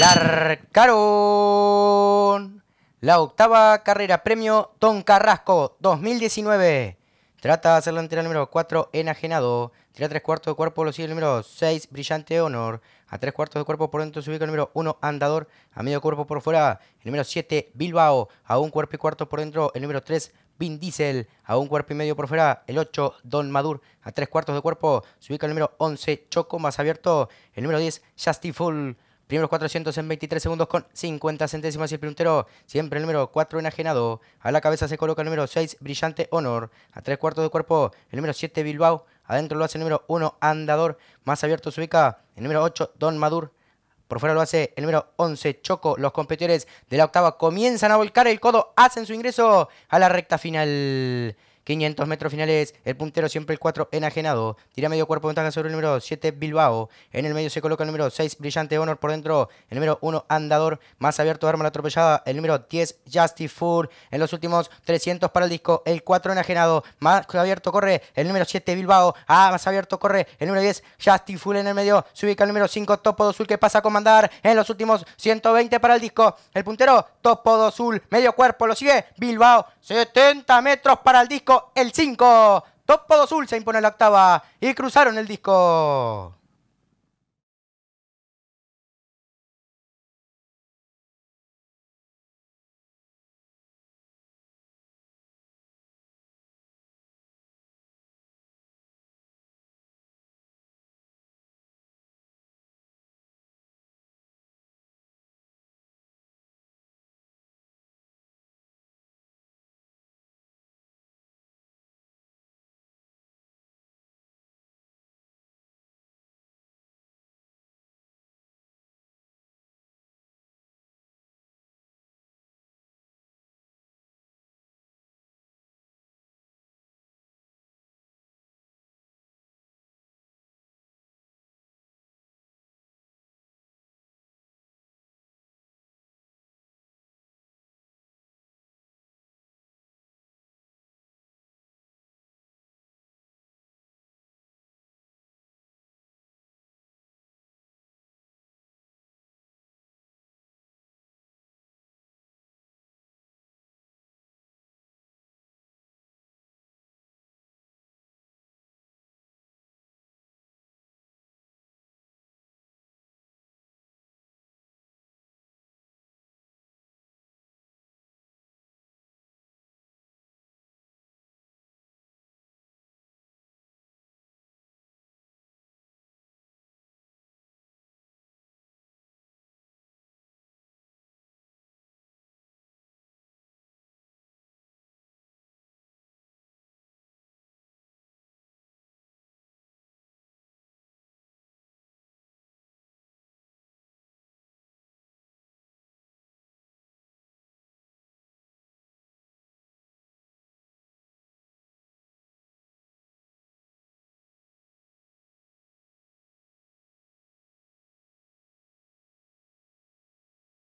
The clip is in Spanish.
Larcaron la octava carrera premio Don Carrasco 2019. Trata de hacer la entera número 4, enajenado. Tira 3 cuartos de cuerpo, lo sigue el número 6, brillante honor. A 3 cuartos de cuerpo por dentro se ubica el número 1, andador. A medio cuerpo por fuera, el número 7, Bilbao. A un cuerpo y cuarto por dentro, el número 3, Vin Diesel. A un cuerpo y medio por fuera, el 8, Don Madur. A 3 cuartos de cuerpo se ubica el número 11, Choco. Más abierto, el número 10, Justiful. Primeros 400 en 23 segundos con 50 centésimas y el puntero siempre el número 4 enajenado. A la cabeza se coloca el número 6, Brillante Honor. A tres cuartos de cuerpo, el número 7, Bilbao. Adentro lo hace el número 1, Andador. Más abierto se ubica el número 8, Don Madur. Por fuera lo hace el número 11, Choco. Los competidores de la octava comienzan a volcar el codo, hacen su ingreso a la recta final. 500 metros finales, el puntero siempre el 4 enajenado. Tira medio cuerpo ventaja sobre el número 7 Bilbao. En el medio se coloca el número 6 Brillante Honor por dentro. El número 1 Andador, más abierto arma la atropellada. El número 10 Justy Full. En los últimos 300 para el disco, el 4 enajenado. Más abierto corre el número 7 Bilbao. Ah, más abierto corre el número 10 Justy Full en el medio. Se ubica el número 5 Topo Azul. que pasa a comandar. En los últimos 120 para el disco, el puntero Topo Azul. Medio cuerpo lo sigue Bilbao. 70 metros para el disco el 5. Topo Azul se impone la octava y cruzaron el disco.